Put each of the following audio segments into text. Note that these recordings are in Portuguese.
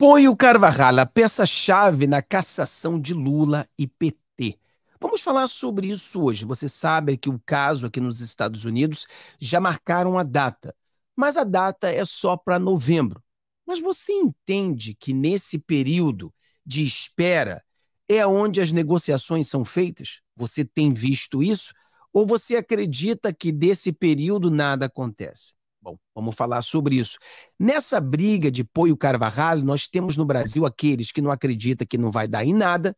Põe o Carvajal, a peça-chave na cassação de Lula e PT. Vamos falar sobre isso hoje. Você sabe que o caso aqui nos Estados Unidos já marcaram a data, mas a data é só para novembro. Mas você entende que nesse período de espera é onde as negociações são feitas? Você tem visto isso? Ou você acredita que desse período nada acontece? Bom, vamos falar sobre isso. Nessa briga de Poio Carvajal, nós temos no Brasil aqueles que não acreditam que não vai dar em nada,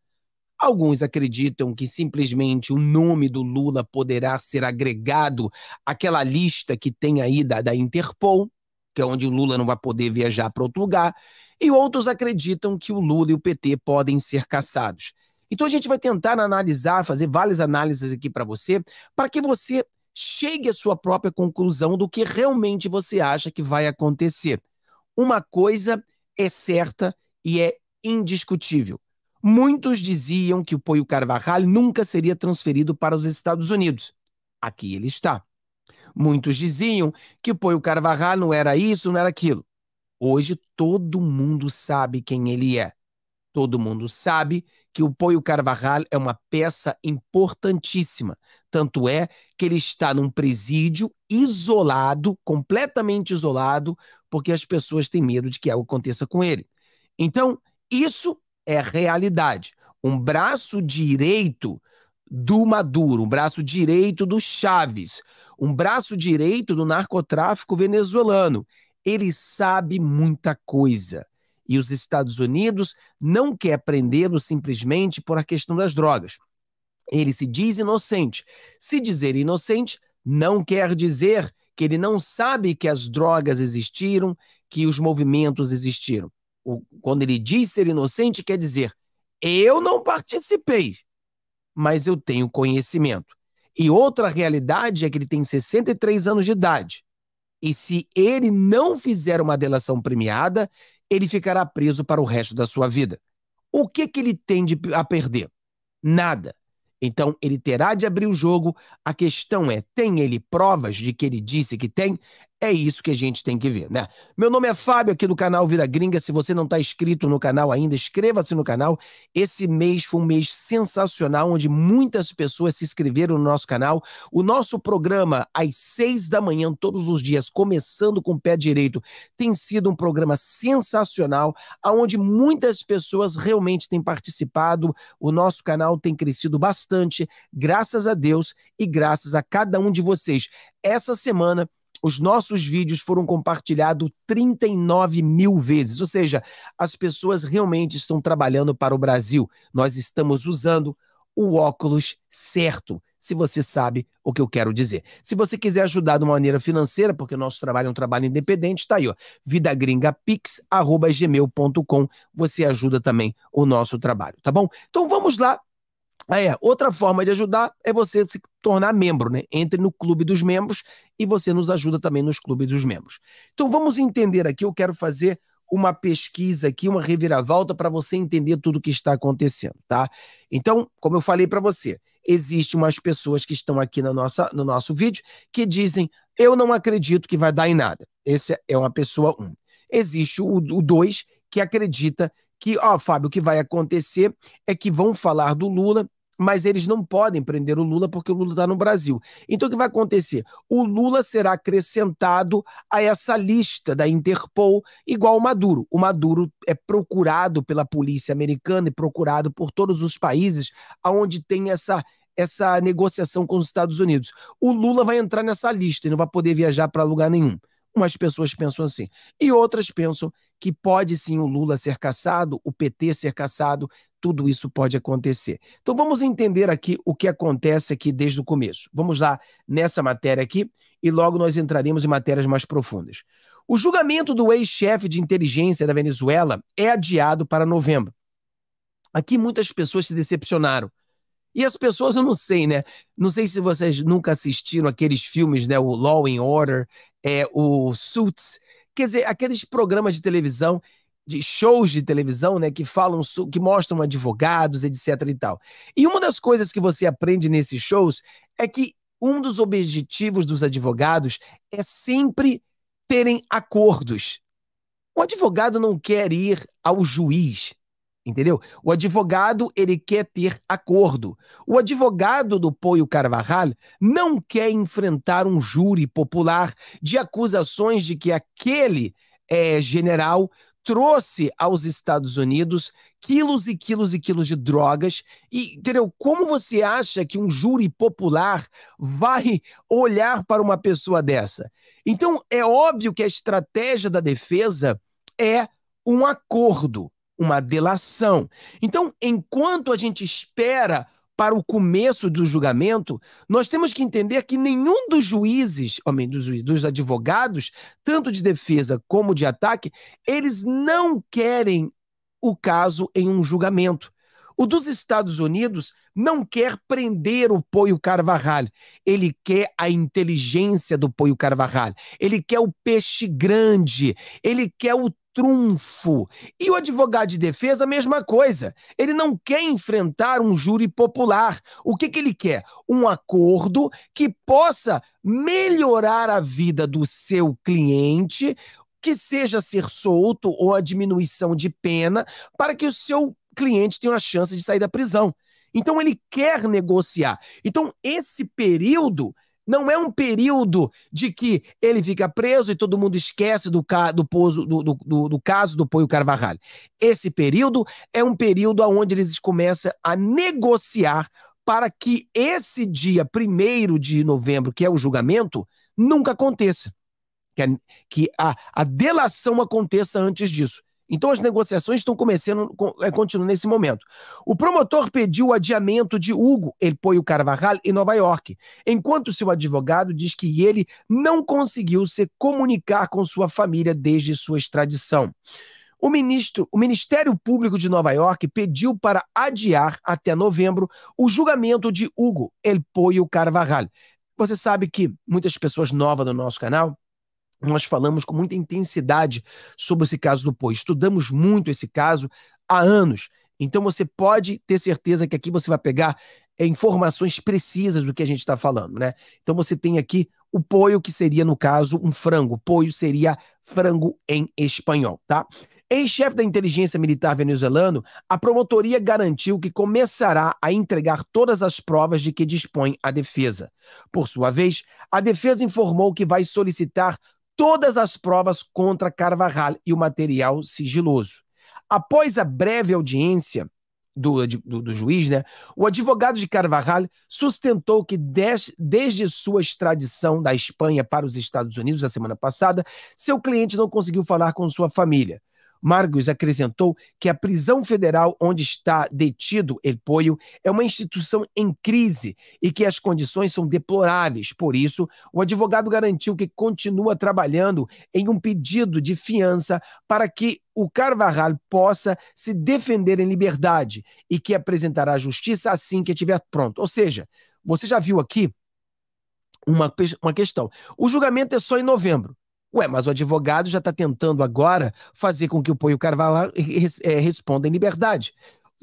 Alguns acreditam que simplesmente o nome do Lula poderá ser agregado àquela lista que tem aí da, da Interpol, que é onde o Lula não vai poder viajar para outro lugar, e outros acreditam que o Lula e o PT podem ser caçados. Então a gente vai tentar analisar, fazer várias análises aqui para você, para que você chegue à sua própria conclusão do que realmente você acha que vai acontecer. Uma coisa é certa e é indiscutível. Muitos diziam que o Poio Carvajal nunca seria transferido para os Estados Unidos. Aqui ele está. Muitos diziam que o Poio Carvajal não era isso, não era aquilo. Hoje todo mundo sabe quem ele é. Todo mundo sabe que o Poio Carvajal é uma peça importantíssima. Tanto é que ele está num presídio isolado, completamente isolado, porque as pessoas têm medo de que algo aconteça com ele. Então, isso é realidade. Um braço direito do Maduro, um braço direito do Chaves, um braço direito do narcotráfico venezuelano. Ele sabe muita coisa. E os Estados Unidos não quer prendê-lo simplesmente por a questão das drogas. Ele se diz inocente. Se dizer inocente, não quer dizer que ele não sabe que as drogas existiram, que os movimentos existiram. Quando ele diz ser inocente, quer dizer eu não participei, mas eu tenho conhecimento. E outra realidade é que ele tem 63 anos de idade. E se ele não fizer uma delação premiada, ele ficará preso para o resto da sua vida. O que, que ele tem de, a perder? Nada. Então, ele terá de abrir o jogo. A questão é: tem ele provas de que ele disse que tem? É isso que a gente tem que ver, né? Meu nome é Fábio, aqui do canal Vida Gringa. Se você não está inscrito no canal ainda, inscreva-se no canal. Esse mês foi um mês sensacional, onde muitas pessoas se inscreveram no nosso canal. O nosso programa, às seis da manhã, todos os dias, começando com o pé direito, tem sido um programa sensacional, onde muitas pessoas realmente têm participado. O nosso canal tem crescido bastante, graças a Deus e graças a cada um de vocês. Essa semana os nossos vídeos foram compartilhados 39 mil vezes, ou seja, as pessoas realmente estão trabalhando para o Brasil. Nós estamos usando o óculos certo, se você sabe o que eu quero dizer. Se você quiser ajudar de uma maneira financeira, porque o nosso trabalho é um trabalho independente, está aí, ó, vidagringapix.gmail.com, você ajuda também o nosso trabalho, tá bom? Então vamos lá é. Outra forma de ajudar é você se tornar membro, né? Entre no clube dos membros e você nos ajuda também nos clubes dos membros. Então vamos entender aqui, eu quero fazer uma pesquisa aqui, uma reviravolta para você entender tudo o que está acontecendo, tá? Então, como eu falei para você, existem umas pessoas que estão aqui na nossa, no nosso vídeo que dizem: "Eu não acredito que vai dar em nada". Essa é uma pessoa 1. Um. Existe o 2 que acredita que, ó, Fábio, o que vai acontecer é que vão falar do Lula, mas eles não podem prender o Lula porque o Lula está no Brasil. Então, o que vai acontecer? O Lula será acrescentado a essa lista da Interpol, igual o Maduro. O Maduro é procurado pela polícia americana e procurado por todos os países onde tem essa essa negociação com os Estados Unidos. O Lula vai entrar nessa lista e não vai poder viajar para lugar nenhum. Umas pessoas pensam assim. E outras pensam que pode sim o Lula ser caçado, o PT ser caçado, tudo isso pode acontecer. Então vamos entender aqui o que acontece aqui desde o começo. Vamos lá nessa matéria aqui e logo nós entraremos em matérias mais profundas. O julgamento do ex-chefe de inteligência da Venezuela é adiado para novembro. Aqui muitas pessoas se decepcionaram. E as pessoas, eu não sei, né? Não sei se vocês nunca assistiram aqueles filmes, né? O Law and Order, é, o Suits, quer dizer, aqueles programas de televisão, de shows de televisão, né, que falam, que mostram advogados, etc e tal. E uma das coisas que você aprende nesses shows é que um dos objetivos dos advogados é sempre terem acordos. O advogado não quer ir ao juiz, Entendeu? O advogado, ele quer ter acordo. O advogado do Poio Carvajal não quer enfrentar um júri popular de acusações de que aquele é, general trouxe aos Estados Unidos quilos e quilos e quilos de drogas. E, entendeu? Como você acha que um júri popular vai olhar para uma pessoa dessa? Então, é óbvio que a estratégia da defesa é um acordo uma delação. Então, enquanto a gente espera para o começo do julgamento, nós temos que entender que nenhum dos juízes, homem dos juízes, dos advogados, tanto de defesa como de ataque, eles não querem o caso em um julgamento. O dos Estados Unidos não quer prender o Poio Carvajal. Ele quer a inteligência do Poio Carvajal. Ele quer o peixe grande. Ele quer o trunfo. E o advogado de defesa, a mesma coisa. Ele não quer enfrentar um júri popular. O que, que ele quer? Um acordo que possa melhorar a vida do seu cliente, que seja ser solto ou a diminuição de pena, para que o seu cliente tenha uma chance de sair da prisão. Então ele quer negociar. Então esse período não é um período de que ele fica preso e todo mundo esquece do, ca do, pozo, do, do, do caso do Poio Carvajal. Esse período é um período onde eles começam a negociar para que esse dia 1 de novembro, que é o julgamento, nunca aconteça. Que a, que a, a delação aconteça antes disso. Então as negociações estão começando, é, continuam nesse momento. O promotor pediu o adiamento de Hugo, ele põe o Carvajal em Nova York, enquanto seu advogado diz que ele não conseguiu se comunicar com sua família desde sua extradição. O, ministro, o Ministério Público de Nova York pediu para adiar até novembro o julgamento de Hugo El Poio Carvajal. Você sabe que muitas pessoas novas no nosso canal nós falamos com muita intensidade sobre esse caso do Poi. Estudamos muito esse caso há anos. Então você pode ter certeza que aqui você vai pegar é, informações precisas do que a gente está falando, né? Então você tem aqui o poio, que seria, no caso, um frango. Poio seria frango em espanhol, tá? Ex-chefe da inteligência militar venezuelano, a promotoria garantiu que começará a entregar todas as provas de que dispõe a defesa. Por sua vez, a defesa informou que vai solicitar todas as provas contra Carvajal e o material sigiloso. Após a breve audiência do, do, do juiz, né, o advogado de Carvajal sustentou que des, desde sua extradição da Espanha para os Estados Unidos na semana passada, seu cliente não conseguiu falar com sua família. Margus acrescentou que a prisão federal onde está detido El Poio é uma instituição em crise e que as condições são deploráveis. Por isso, o advogado garantiu que continua trabalhando em um pedido de fiança para que o Carvajal possa se defender em liberdade e que apresentará a justiça assim que estiver pronto. Ou seja, você já viu aqui uma, uma questão. O julgamento é só em novembro. Ué, mas o advogado já está tentando agora fazer com que o Poio Carvalho é, responda em liberdade.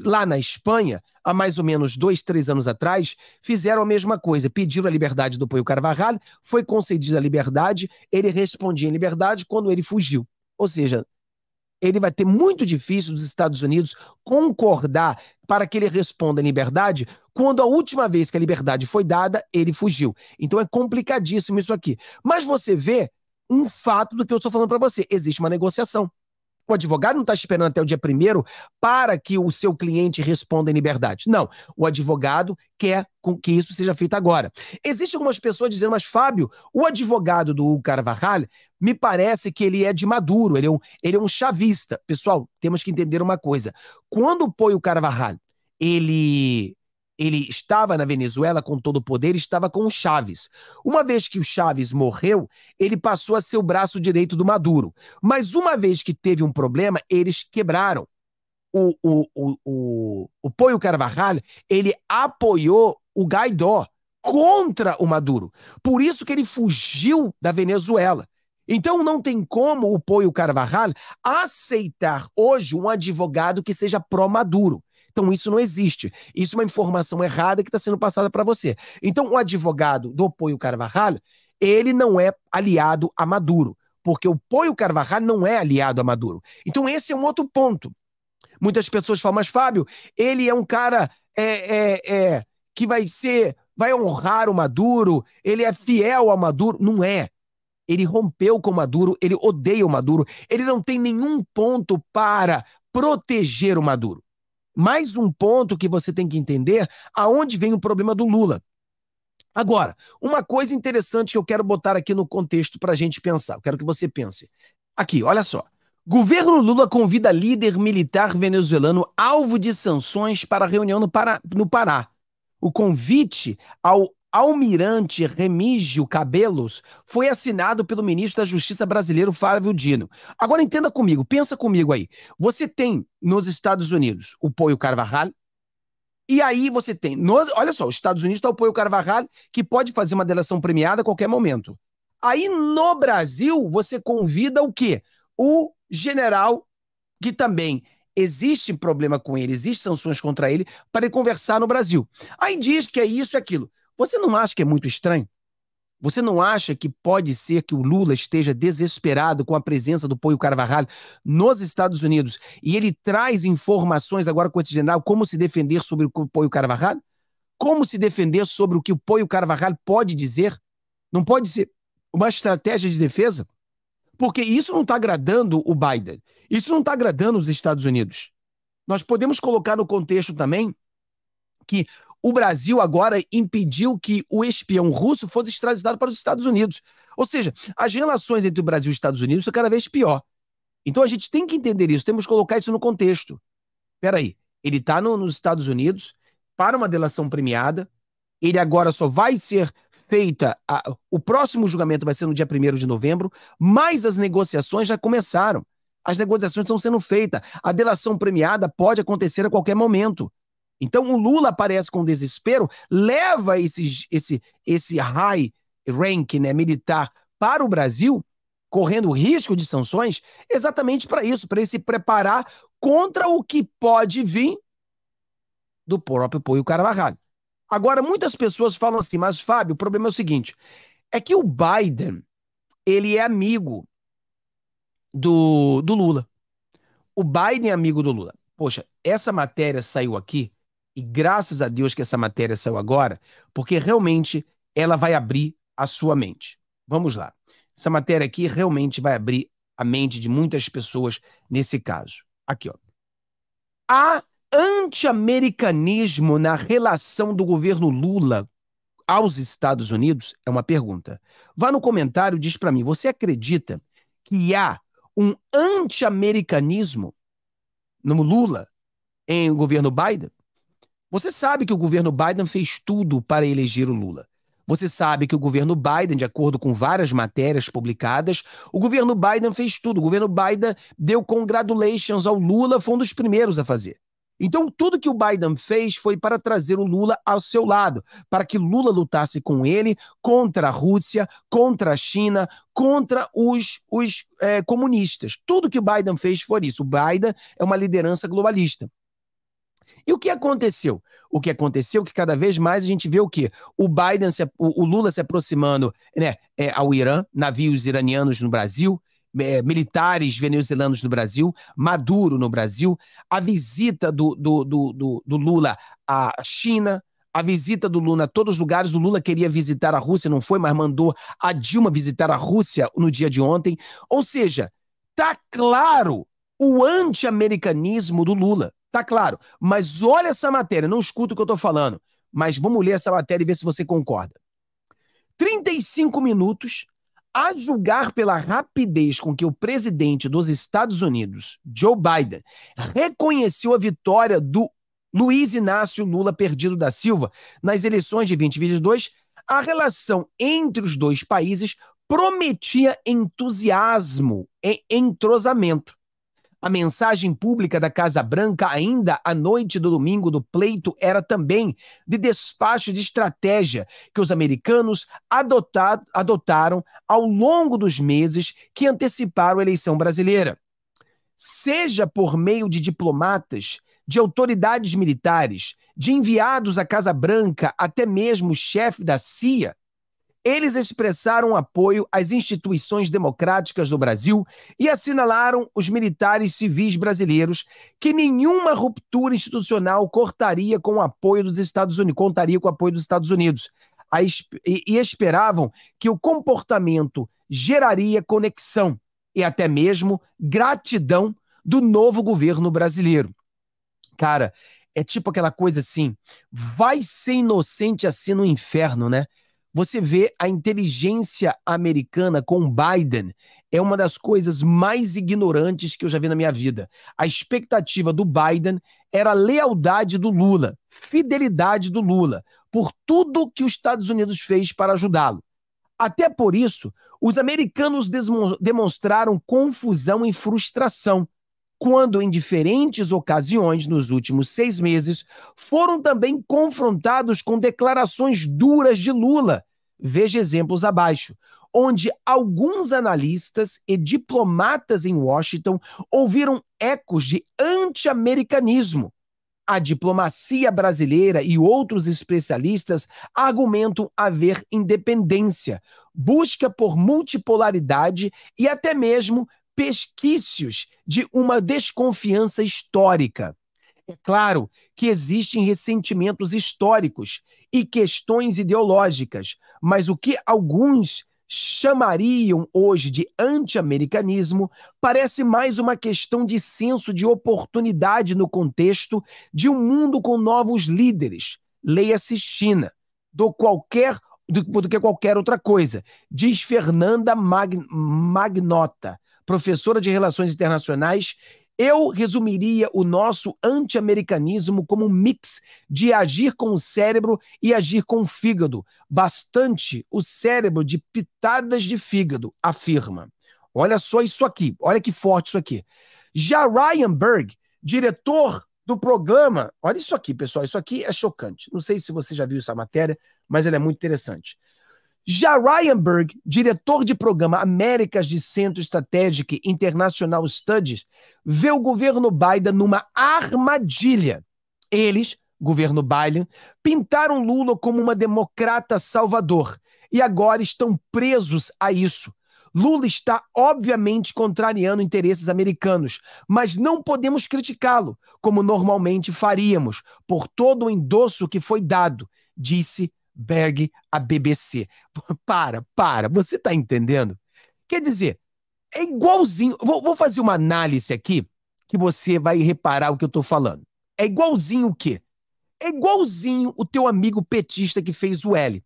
Lá na Espanha, há mais ou menos dois, três anos atrás, fizeram a mesma coisa, pediram a liberdade do Poio Carvalho, foi concedida a liberdade, ele respondia em liberdade quando ele fugiu. Ou seja, ele vai ter muito difícil dos Estados Unidos concordar para que ele responda em liberdade quando a última vez que a liberdade foi dada, ele fugiu. Então é complicadíssimo isso aqui. Mas você vê um fato do que eu estou falando para você. Existe uma negociação. O advogado não está esperando até o dia primeiro para que o seu cliente responda em liberdade. Não. O advogado quer que isso seja feito agora. Existem algumas pessoas dizendo, mas Fábio, o advogado do Carvajal me parece que ele é de Maduro, ele é, um, ele é um chavista. Pessoal, temos que entender uma coisa. Quando põe o Carvajal, ele ele estava na Venezuela com todo o poder, estava com o Chaves. Uma vez que o Chaves morreu, ele passou a ser o braço direito do Maduro. Mas uma vez que teve um problema, eles quebraram. O, o, o, o, o Poio Carvajal, ele apoiou o Gaidó contra o Maduro. Por isso que ele fugiu da Venezuela. Então não tem como o Poio Carvajal aceitar hoje um advogado que seja pró-Maduro. Então isso não existe. Isso é uma informação errada que está sendo passada para você. Então o advogado do Poio Carvajal, ele não é aliado a Maduro, porque o Poio Carvajal não é aliado a Maduro. Então esse é um outro ponto. Muitas pessoas falam, mas Fábio, ele é um cara é, é, é, que vai ser, vai honrar o Maduro, ele é fiel a Maduro. Não é. Ele rompeu com o Maduro, ele odeia o Maduro, ele não tem nenhum ponto para proteger o Maduro mais um ponto que você tem que entender aonde vem o problema do Lula. Agora, uma coisa interessante que eu quero botar aqui no contexto para a gente pensar, eu quero que você pense. Aqui, olha só. Governo Lula convida líder militar venezuelano alvo de sanções para reunião no, Pará. No Pará. O convite ao Almirante Remígio Cabelos foi assinado pelo ministro da Justiça brasileiro Flávio Dino. Agora entenda comigo, pensa comigo aí. Você tem nos Estados Unidos o Poio Carvajal, e aí você tem, nos, olha só, os Estados Unidos está o Poio Carvajal, que pode fazer uma delação premiada a qualquer momento. Aí no Brasil você convida o quê? O general que também existe problema com ele, existe sanções contra ele, para ele conversar no Brasil. Aí diz que é isso e aquilo. Você não acha que é muito estranho? Você não acha que pode ser que o Lula esteja desesperado com a presença do Poio Carvajal nos Estados Unidos e ele traz informações agora com esse general como se defender sobre o Poio Carvajal? Como se defender sobre o que o Poio Carvajal pode dizer? Não pode ser uma estratégia de defesa? Porque isso não está agradando o Biden. Isso não está agradando os Estados Unidos. Nós podemos colocar no contexto também que o Brasil agora impediu que o espião russo fosse extraditado para os Estados Unidos. Ou seja, as relações entre o Brasil e os Estados Unidos são cada vez pior. Então a gente tem que entender isso, temos que colocar isso no contexto. Peraí, ele está no, nos Estados Unidos para uma delação premiada, ele agora só vai ser feita. A, o próximo julgamento vai ser no dia 1 de novembro, mas as negociações já começaram. As negociações estão sendo feitas. A delação premiada pode acontecer a qualquer momento. Então o Lula aparece com desespero, leva esse, esse, esse high rank né, militar para o Brasil, correndo risco de sanções, exatamente para isso, para ele se preparar contra o que pode vir do próprio Poio Carvalho. Agora, muitas pessoas falam assim, mas Fábio, o problema é o seguinte, é que o Biden, ele é amigo do, do Lula. O Biden é amigo do Lula. Poxa, essa matéria saiu aqui e graças a Deus que essa matéria saiu agora, porque realmente ela vai abrir a sua mente. Vamos lá. Essa matéria aqui realmente vai abrir a mente de muitas pessoas nesse caso. Aqui, ó. Há anti-americanismo na relação do governo Lula aos Estados Unidos? É uma pergunta. Vá no comentário e diz para mim, você acredita que há um anti-americanismo no Lula em governo Biden? Você sabe que o governo Biden fez tudo para eleger o Lula. Você sabe que o governo Biden, de acordo com várias matérias publicadas, o governo Biden fez tudo. O governo Biden deu congratulations ao Lula, foi um dos primeiros a fazer. Então, tudo que o Biden fez foi para trazer o Lula ao seu lado, para que Lula lutasse com ele contra a Rússia, contra a China, contra os, os é, comunistas. Tudo que o Biden fez foi isso. O Biden é uma liderança globalista. E o que aconteceu? O que aconteceu é que cada vez mais a gente vê o quê? O Biden, se, o, o Lula se aproximando né, é, ao Irã, navios iranianos no Brasil, é, militares venezuelanos no Brasil, Maduro no Brasil, a visita do, do, do, do, Lula à China, a visita do Lula a todos os lugares. O Lula queria visitar a Rússia, não foi, mas mandou a Dilma visitar a Rússia no dia de ontem. Ou seja, tá claro o anti-americanismo do Lula. Tá claro. Mas olha essa matéria, não escuta o que eu tô falando. Mas vamos ler essa matéria e ver se você concorda. 35 minutos, a julgar pela rapidez com que o presidente dos Estados Unidos, Joe Biden, reconheceu a vitória do Luiz Inácio Lula Perdido da Silva nas eleições de 2022, a relação entre os dois países prometia entusiasmo e entrosamento. A mensagem pública da Casa Branca, ainda à noite do domingo do pleito, era também de despacho de estratégia que os americanos adotaram ao longo dos meses que anteciparam a eleição brasileira. Seja por meio de diplomatas, de autoridades militares, de enviados à Casa Branca, até mesmo o chefe da CIA, eles expressaram apoio às instituições democráticas do Brasil e assinalaram os militares civis brasileiros que nenhuma ruptura institucional cortaria com o apoio dos Estados Unidos, contaria com o apoio dos Estados Unidos. e esperavam que o comportamento geraria conexão e até mesmo gratidão do novo governo brasileiro. Cara, é tipo aquela coisa assim: vai ser inocente assim no inferno, né? você vê a inteligência americana com Biden é uma das coisas mais ignorantes que eu já vi na minha vida. A expectativa do Biden era a lealdade do Lula, fidelidade do Lula, por tudo que os Estados Unidos fez para ajudá-lo. Até por isso, os americanos demonstraram confusão e frustração quando, em diferentes ocasiões nos últimos seis meses, foram também confrontados com declarações duras de Lula. Veja exemplos abaixo, onde alguns analistas e diplomatas em Washington ouviram ecos de anti-americanismo. A diplomacia brasileira e outros especialistas argumentam haver independência, busca por multipolaridade e até mesmo pesquícios de uma desconfiança histórica. É claro que existem ressentimentos históricos e questões ideológicas, mas o que alguns chamariam hoje de anti-americanismo parece mais uma questão de senso de oportunidade no contexto de um mundo com novos líderes, leia-se China, do qualquer do, do, que qualquer outra coisa, diz Fernanda Mag, Magnota, professora de Relações Internacionais, eu resumiria o nosso anti-americanismo como um mix de agir com o cérebro e agir com o fígado. Bastante o cérebro de pitadas de fígado, afirma. Olha só isso aqui, olha que forte isso aqui. Já Ryan Berg, diretor do programa, olha isso aqui, pessoal, isso aqui é chocante. Não sei se você já viu essa matéria, mas ela é muito interessante. Já Ryan Berg, diretor de programa Américas de Centro Strategic International Studies, vê o governo Biden numa armadilha. Eles, governo Biden, pintaram Lula como uma democrata salvador e agora estão presos a isso. Lula está obviamente contrariando interesses americanos, mas não podemos criticá-lo, como normalmente faríamos, por todo o endosso que foi dado, disse Berg à BBC. Para, para, você está entendendo? Quer dizer, é igualzinho. Vou, vou, fazer uma análise aqui que você vai reparar o que eu estou falando. É igualzinho o quê? É igualzinho o teu amigo petista que fez o L.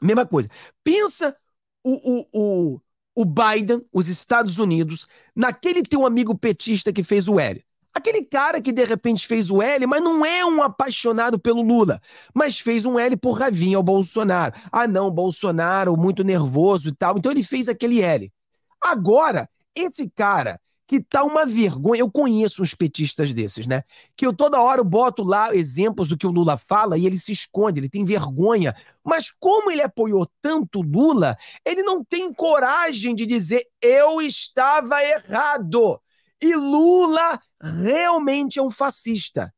Mesma coisa. Pensa o, o, o, o Biden, os Estados Unidos, naquele teu amigo petista que fez o L. Aquele cara que de repente fez o L, mas não é um apaixonado pelo Lula, mas fez um L por Ravinha ao Bolsonaro. Ah, não, Bolsonaro, muito nervoso e tal. Então ele fez aquele L. Agora, esse cara que tá uma vergonha, eu conheço uns petistas desses, né? Que eu toda hora eu boto lá exemplos do que o Lula fala e ele se esconde, ele tem vergonha. Mas como ele apoiou tanto Lula, ele não tem coragem de dizer eu estava errado. E Lula realmente é um fascista.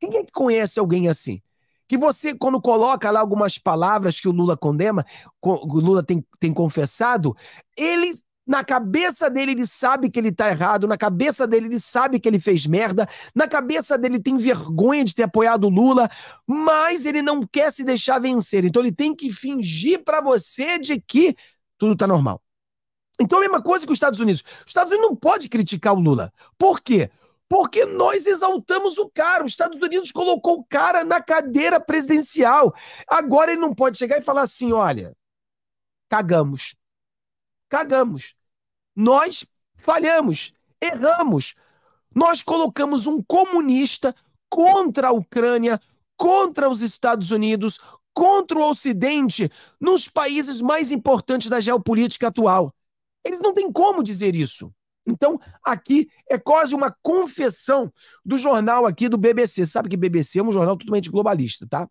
Quem é que conhece alguém assim? Que você, quando coloca lá algumas palavras que o Lula condena, o Lula tem, tem confessado, ele na cabeça dele, ele sabe que ele tá errado. Na cabeça dele, ele sabe que ele fez merda. Na cabeça dele, tem vergonha de ter apoiado o Lula. Mas ele não quer se deixar vencer. Então, ele tem que fingir para você de que tudo tá normal. Então, a mesma coisa que os Estados Unidos. Os Estados Unidos não pode criticar o Lula. Por quê? Porque nós exaltamos o cara. Os Estados Unidos colocou o cara na cadeira presidencial. Agora ele não pode chegar e falar assim: olha, cagamos. Cagamos. Nós falhamos, erramos. Nós colocamos um comunista contra a Ucrânia, contra os Estados Unidos, contra o Ocidente, nos países mais importantes da geopolítica atual. Ele não tem como dizer isso. Então, aqui é quase uma confessão do jornal aqui do BBC. Sabe que BBC é um jornal totalmente globalista, tá?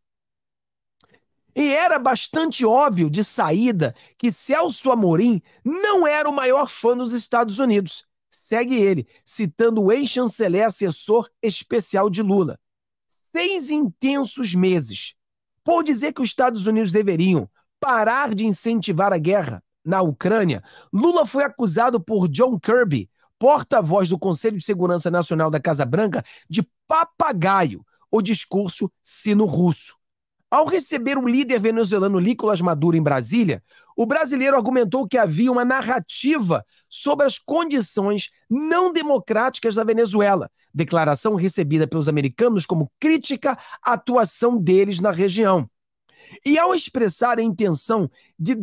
E era bastante óbvio de saída que Celso Amorim não era o maior fã dos Estados Unidos. Segue ele, citando o ex-chanceler assessor especial de Lula. Seis intensos meses. Por dizer que os Estados Unidos deveriam parar de incentivar a guerra, na Ucrânia, Lula foi acusado por John Kirby, porta-voz do Conselho de Segurança Nacional da Casa Branca, de papagaio, o discurso sino-russo. Ao receber o líder venezuelano Nicolás Maduro em Brasília, o brasileiro argumentou que havia uma narrativa sobre as condições não democráticas da Venezuela, declaração recebida pelos americanos como crítica à atuação deles na região. E ao expressar a intenção de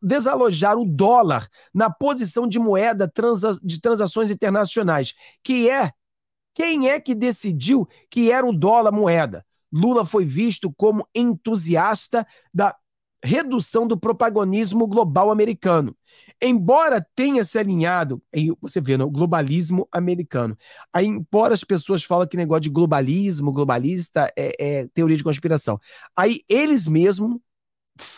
desalojar o dólar na posição de moeda transa de transações internacionais, que é quem é que decidiu que era o dólar moeda? Lula foi visto como entusiasta da redução do protagonismo global americano. Embora tenha se alinhado, aí você vê no globalismo americano, aí, embora as pessoas falem que negócio de globalismo, globalista, é, é teoria de conspiração, aí eles mesmos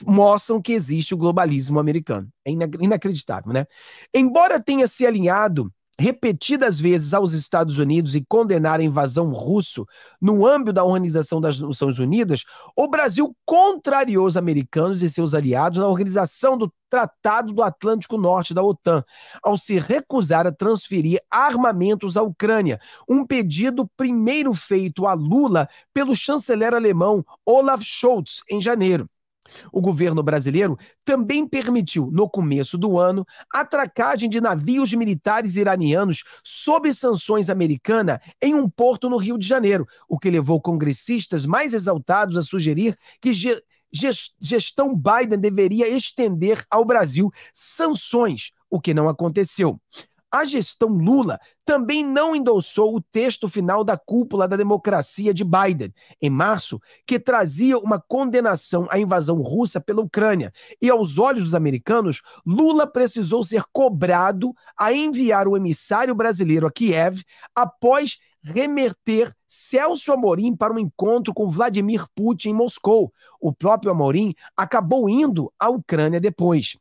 mostram que existe o globalismo americano. É inacreditável, né? Embora tenha se alinhado repetidas vezes aos Estados Unidos e condenar a invasão russo no âmbito da Organização das Nações Unidas, o Brasil contrariou os americanos e seus aliados na organização do Tratado do Atlântico Norte da OTAN, ao se recusar a transferir armamentos à Ucrânia, um pedido primeiro feito a Lula pelo chanceler alemão Olaf Scholz em janeiro. O governo brasileiro também permitiu, no começo do ano, a atracagem de navios militares iranianos sob sanções americanas em um porto no Rio de Janeiro, o que levou congressistas mais exaltados a sugerir que gestão Biden deveria estender ao Brasil sanções, o que não aconteceu. A gestão Lula também não endossou o texto final da cúpula da democracia de Biden, em março, que trazia uma condenação à invasão russa pela Ucrânia. E, aos olhos dos americanos, Lula precisou ser cobrado a enviar o emissário brasileiro a Kiev após remeter Celso Amorim para um encontro com Vladimir Putin em Moscou. O próprio Amorim acabou indo à Ucrânia depois.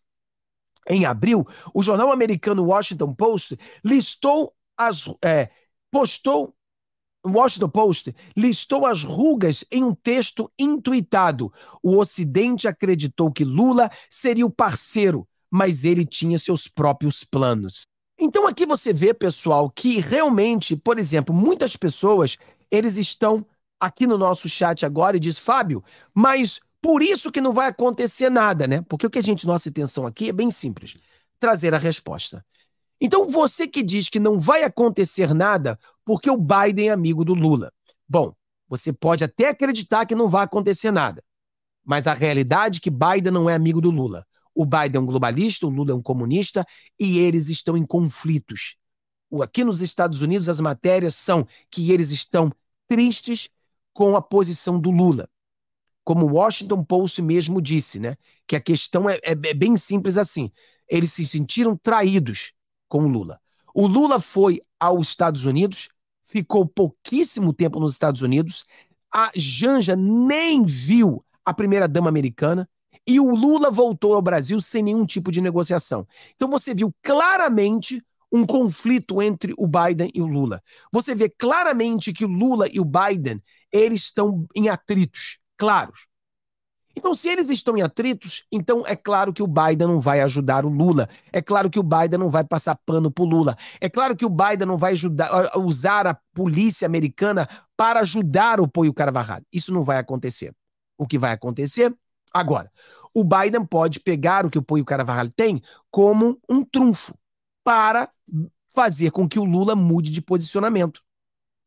Em abril, o jornal americano Washington Post listou as é, postou Washington Post listou as rugas em um texto intuitado. O Ocidente acreditou que Lula seria o parceiro, mas ele tinha seus próprios planos. Então aqui você vê, pessoal, que realmente, por exemplo, muitas pessoas eles estão aqui no nosso chat agora e diz Fábio, mas por isso que não vai acontecer nada, né? Porque o que a gente, nossa intenção aqui é bem simples: trazer a resposta. Então, você que diz que não vai acontecer nada porque o Biden é amigo do Lula. Bom, você pode até acreditar que não vai acontecer nada, mas a realidade é que Biden não é amigo do Lula. O Biden é um globalista, o Lula é um comunista e eles estão em conflitos. Aqui nos Estados Unidos, as matérias são que eles estão tristes com a posição do Lula como o Washington Post mesmo disse, né? Que a questão é, é, é bem simples assim. Eles se sentiram traídos com o Lula. O Lula foi aos Estados Unidos, ficou pouquíssimo tempo nos Estados Unidos. A Janja nem viu a primeira-dama americana e o Lula voltou ao Brasil sem nenhum tipo de negociação. Então você viu claramente um conflito entre o Biden e o Lula. Você vê claramente que o Lula e o Biden, eles estão em atritos claros. Então, se eles estão em atritos, então é claro que o Biden não vai ajudar o Lula. É claro que o Biden não vai passar pano pro Lula. É claro que o Biden não vai ajudar, usar a polícia americana para ajudar o Poio Carvajal. Isso não vai acontecer. O que vai acontecer agora? O Biden pode pegar o que o Poio Carvajal tem como um trunfo para fazer com que o Lula mude de posicionamento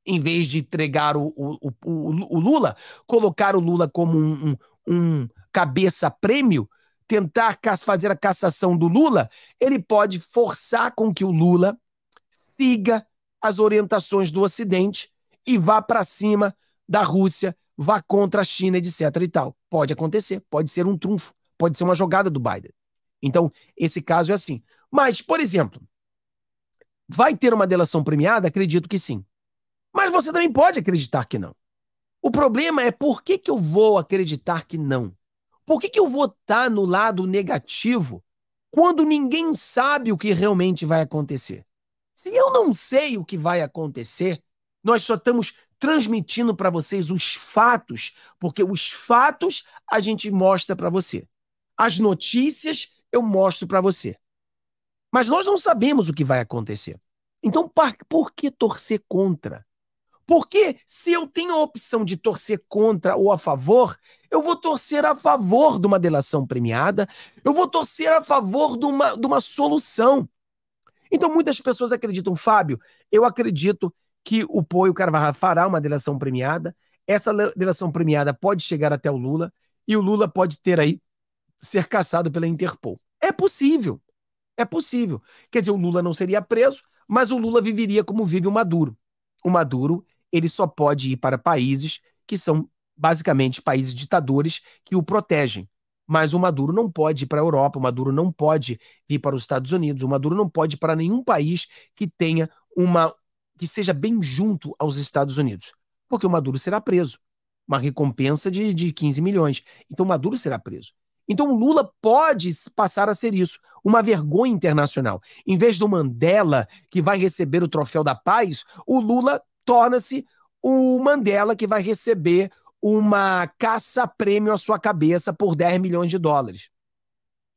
em vez de entregar o, o, o, o Lula, colocar o Lula como um, um, um cabeça prêmio, tentar fazer a cassação do Lula, ele pode forçar com que o Lula siga as orientações do Ocidente e vá para cima da Rússia, vá contra a China, etc. e tal. Pode acontecer, pode ser um trunfo, pode ser uma jogada do Biden. Então, esse caso é assim. Mas, por exemplo, vai ter uma delação premiada? Acredito que sim. Mas você também pode acreditar que não. O problema é por que, que eu vou acreditar que não? Por que, que eu vou estar tá no lado negativo quando ninguém sabe o que realmente vai acontecer? Se eu não sei o que vai acontecer, nós só estamos transmitindo para vocês os fatos, porque os fatos a gente mostra para você. As notícias eu mostro para você. Mas nós não sabemos o que vai acontecer. Então, por que torcer contra? Porque se eu tenho a opção de torcer contra ou a favor, eu vou torcer a favor de uma delação premiada, eu vou torcer a favor de uma, de uma solução. Então muitas pessoas acreditam, Fábio, eu acredito que o Poio Carvajal fará uma delação premiada, essa delação premiada pode chegar até o Lula e o Lula pode ter aí ser caçado pela Interpol. É possível. É possível. Quer dizer, o Lula não seria preso, mas o Lula viveria como vive o Maduro. O Maduro ele só pode ir para países que são basicamente países ditadores que o protegem. Mas o Maduro não pode ir para a Europa, o Maduro não pode ir para os Estados Unidos, o Maduro não pode ir para nenhum país que tenha uma que seja bem junto aos Estados Unidos, porque o Maduro será preso. Uma recompensa de, de 15 milhões. Então o Maduro será preso. Então Lula pode passar a ser isso, uma vergonha internacional. Em vez do Mandela, que vai receber o troféu da paz, o Lula torna-se o Mandela que vai receber uma caça-prêmio à sua cabeça por 10 milhões de dólares.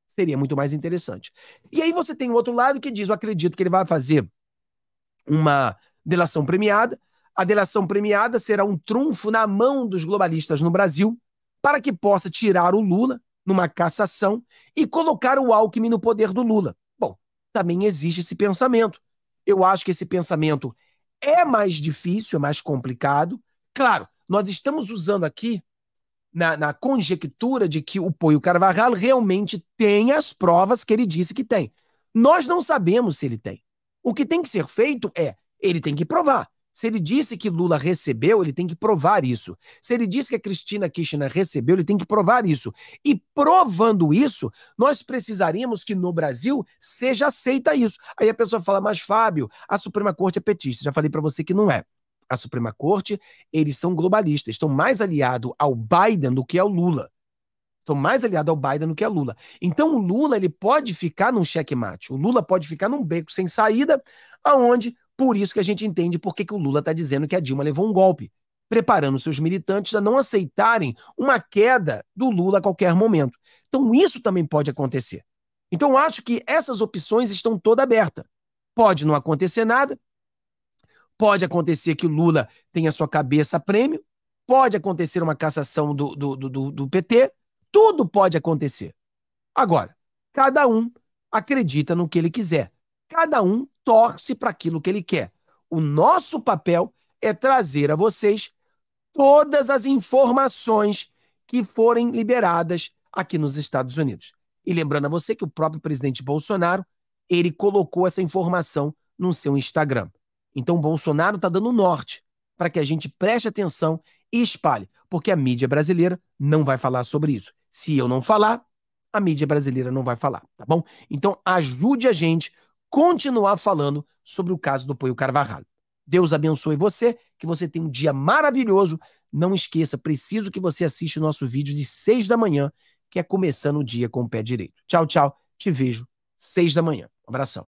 Seria muito mais interessante. E aí você tem o outro lado que diz: eu acredito que ele vai fazer uma delação premiada. A delação premiada será um trunfo na mão dos globalistas no Brasil para que possa tirar o Lula numa cassação e colocar o Alckmin no poder do Lula. Bom, também existe esse pensamento. Eu acho que esse pensamento é mais difícil, é mais complicado. Claro, nós estamos usando aqui na, na conjectura de que o Poio Carvajal realmente tem as provas que ele disse que tem. Nós não sabemos se ele tem. O que tem que ser feito é, ele tem que provar. Se ele disse que Lula recebeu, ele tem que provar isso. Se ele disse que a Cristina Kirchner recebeu, ele tem que provar isso. E provando isso, nós precisaríamos que no Brasil seja aceita isso. Aí a pessoa fala, mas Fábio, a Suprema Corte é petista. Já falei para você que não é a Suprema Corte, eles são globalistas, estão mais aliados ao Biden do que ao Lula. Estão mais aliados ao Biden do que ao Lula. Então o Lula ele pode ficar num checkmate, o Lula pode ficar num beco sem saída, aonde por isso que a gente entende por que, que o Lula está dizendo que a Dilma levou um golpe, preparando seus militantes a não aceitarem uma queda do Lula a qualquer momento. Então, isso também pode acontecer. Então, acho que essas opções estão toda aberta. Pode não acontecer nada, pode acontecer que o Lula tenha sua cabeça a prêmio, pode acontecer uma cassação do, do, do, do PT, tudo pode acontecer. Agora, cada um acredita no que ele quiser. Cada um torce para aquilo que ele quer. O nosso papel é trazer a vocês todas as informações que forem liberadas aqui nos Estados Unidos. E lembrando a você que o próprio presidente Bolsonaro, ele colocou essa informação no seu Instagram. Então, Bolsonaro está dando norte para que a gente preste atenção e espalhe, porque a mídia brasileira não vai falar sobre isso. Se eu não falar, a mídia brasileira não vai falar, tá bom? Então, ajude a gente continuar falando sobre o caso do Poio Carvajal. Deus abençoe você, que você tenha um dia maravilhoso. Não esqueça, preciso que você assista o nosso vídeo de seis da manhã, que é começando o dia com o pé direito. Tchau, tchau. Te vejo seis da manhã. Um abração.